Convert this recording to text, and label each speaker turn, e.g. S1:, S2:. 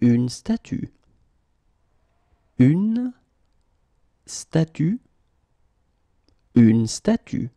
S1: une statue. Une statue. Une statue.